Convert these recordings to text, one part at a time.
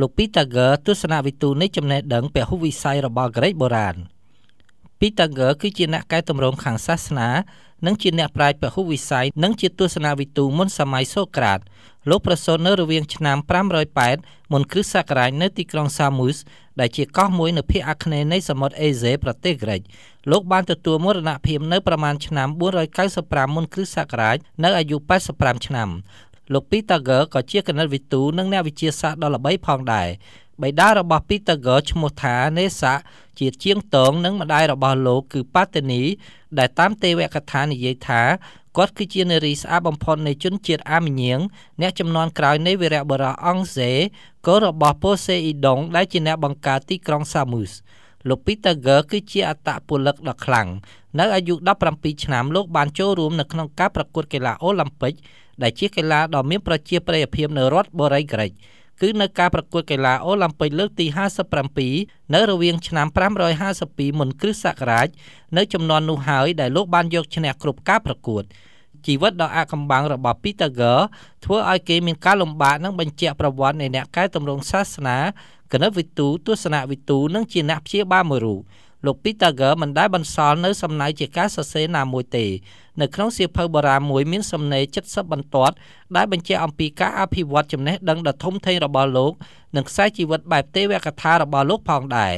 លោក Pythagoras ទស្សនវិទូនៃចំណេះដឹងពហុវិស័យរបស់ក្រិកបុរាណ Pythagoras គឺជាអ្នកកែតម្រង់ខាងសាសនានិងជាអ្នកប្រាជ្ញពហុវិស័យនិងជាទស្សនវិទូមុនសម័យសូក្រាតលោកប្រសូតនៅរវាង ឆ្នាំ508មុនគ្រិស្តសករាជនៅទីក្រុងសាមូសដែលជាកោះមួយនៅភាគអាគ្នេយ៍នៃសមុទ្រអេហ្សេប្រទេសក្រិកលោកបានទទួលមរណភាពនៅប្រមាណឆ្នាំ495មុន គ្រិស្តសករាជនៅអាយុ85ឆ្នាំលោក Pythagoras ក៏ជាគណិតវិទូនិងអ្នកវិទ្យាសាស្ត្រដ៏ល្បីផងដែរបិតារបស់ Pythagoras ឈ្មោះថា Nesa ជាជាងតងនិងម្ដាយរបស់លោកគឺ Patini ដែលតាមទេវកថានិយាយថាគាត់គឺជានារីស្អាតបំផុតនៃជនជាតិអាមីញៀងអ្នកចំនួនក្រោយនៃវីរបុរសអង់សេកូនរបស់ប៉ូសេអ៊ីដុងដែលជាអ្នកបង្កើតទីក្រុងសាមូសលោក Pythagoras គឺជាអត្តពលិកដ៏ខ្លាំងនៅអាយុ17ឆ្នាំលោកបានចូលរួមនៅក្នុងការប្រកួតកីឡាអូឡ িম্প ិកដែលជាកីឡាដ៏មានប្រជាប្រិយភាពនៅរដ្ឋបូរីក្រិចគឺនៅការប្រកួតកីឡាអូឡ িম্প ិកលើកទី57នៅរវាងឆ្នាំ552មុនគ្រិស្តសករាជនៅចំនួននោះហើយដែលលោកបានយកឈ្នះគ្រប់ការប្រកួតជីវិតដ៏អាក់កំបាំងរបស់ Peter Ger ធ្វើឲ្យគេមានការលំបាកនឹងបញ្ជាក់ប្រវត្តិនៃអ្នកកែតម្រង់សាសនាគណិតវិទូទស្សនវិទូនិងជាអ្នកព្យាបាលមួយរូបលោក Pythagoras មិនដែលបន្សល់នៅសំណៅជាការសរសេរណាមួយទេនៅក្នុងសៀវភៅបុរាណមួយមានសំណេរ70បន្ទាត់ដែលបញ្ជាក់អំពីការអភិវឌ្ឍចំណេះដឹងដ៏ធំធេងរបស់លោកនិងខ្សែជីវិតបែបទេវកថារបស់លោកផងដែរ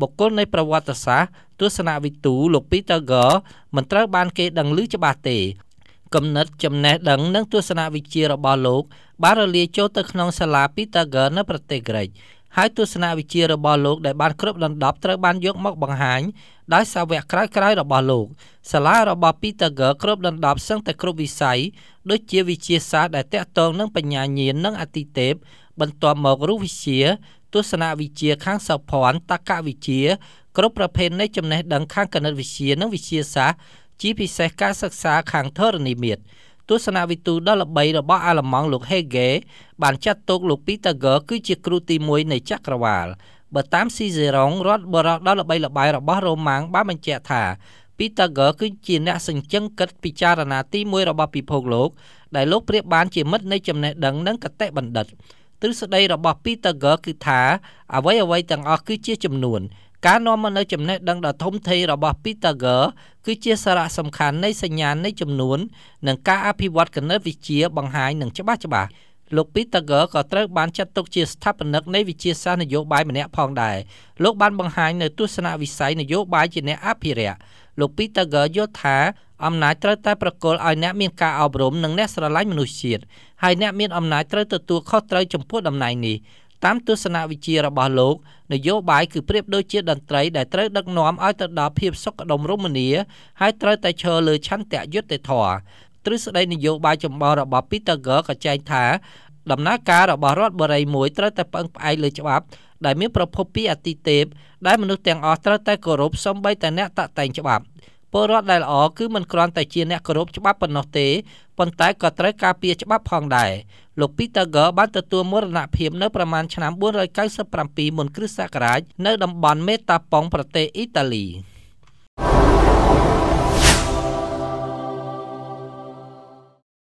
បុគ្គលនៃប្រវត្តិសាស្ត្រទស្សនវិទូ លោក Pythagoras មិនត្រូវ បាន គេដឹងឮច្បាស់ទេគំនិតចំណេះដឹងនិងទស្សនវិជ្ជារបស់លោក បានរលាយចូលទៅក្នុងសាលា Pythagoras នៅ ប្រទេសក្រិចហើយទស្សនវិជ្ជារបស់លោកដែលបានគ្របដណ្ដប់ត្រូវបានយកមកបង្ហាញដោយសាវកក្រៅក្រៅរបស់លោក សាលារបស់ Peterger គ្របដណ្ដប់សឹងតែគ្រប់វិស័យដូចជាវិទ្យាសាស្ត្រដែលតាក់ទងនឹងបញ្ញាញាណនិងអតិទេពបន្ទាប់មករូបវិទ្យាទស្សនវិជ្ជាខាងសោភ័ណតកវិជ្ជាគ្រប់ប្រភេទនៃចំណេះដឹងខាងគណិតវិទ្យានិងវិទ្យាសាស្ត្រជាពិសេសការសិក្សាខាងធរណីមាត្រទស្សនវិទូដ៏ល្បីរបស់អាល្លឺម៉ង់លោក Hege បានចាត់ទុកលោក Pythagore គឺជាគ្រូទី1នៃចក្រវាលបើតាមស៊ីសេរ៉ុងរដ្ឋបរោះដ៏ល្បីល្បាញរបស់រ៉ូម៉ាំងបានបញ្ជាក់ថា Pythagore គឺជាអ្នកសញ្ជឹងគិតពិចារណាទី1របស់ពិភពលោកដែលលោកប្រៀបបានជាមិត្តនៃចំណេះដឹងនិងគតិបណ្ឌិតទ្រឹស្ដីរបស់ Pythagore គឺថាអ្វីៗទាំងអស់គឺជាចំនួនការនាំមកនូវចំណេះដឹងដ៏ធំធេងរបស់ Pythagore គឺជា សារៈសំខាន់នៃសញ្ញានៃចំនួននិងការអភិវឌ្ឍគណិតវិទ្យាបង្ហាញនឹងច្បាស់ច្បាស់លោក Pythagore ក៏ត្រូវបានចាត់ទុកជាស្ថាបនិកនៃវិទ្យាសាស្ត្រនយោបាយម្នាក់ផងដែរលោកបានបង្ហាញនៅទស្សនវិស័យនយោបាយជាអ្នក អភិរក្សលោក Pythagore យល់ថាអំណាចត្រូវតែប្រគល់ឲ្យអ្នកមានការអប់រំនិងអ្នកស្រឡាញ់មនុស្សជាតិហើយអ្នកមានអំណាចត្រូវទទួលខុសត្រូវចំពោះតំណែងនេះតាមទស្សនវិជ្ជារបស់លោកនយោបាយគឺប្រៀបដូចជាតន្ត្រីដែលត្រូវដឹកនាំឲ្យទៅដល់ភាពសុខដុមរមនា ហើយត្រូវតែឈរលើឆន្ទៈយុត្តិធម៌ទ្រឹស្ដីនយោបាយចម្បងរបស់ Peter Gere ក៏ចែងថា ដំណើរការរបស់រដ្ឋបរិយមួយត្រូវតែពឹងផ្អែកលើច្បាប់ ដែលមានប្រភពពីអតិទេពដែលមនុស្សទាំងអស់ត្រូវតែគោរពសម្បីតែអ្នកតាក់តែងច្បាប់ពលរដ្ឋដែលល្អគឺមិនគ្រាន់តែជាអ្នកគោរពច្បាប់ប៉ុណ្ណោះទេប៉ុន្តែក៏ត្រូវការពារច្បាប់ផងដែរលោក Peter Gor បានទទួលមរណភាពនៅប្រមាណឆ្នាំ497មុនគ្រិស្តសករាជនៅតំបន់មេតាប៉ុងប្រទេសអ៊ីតាលី។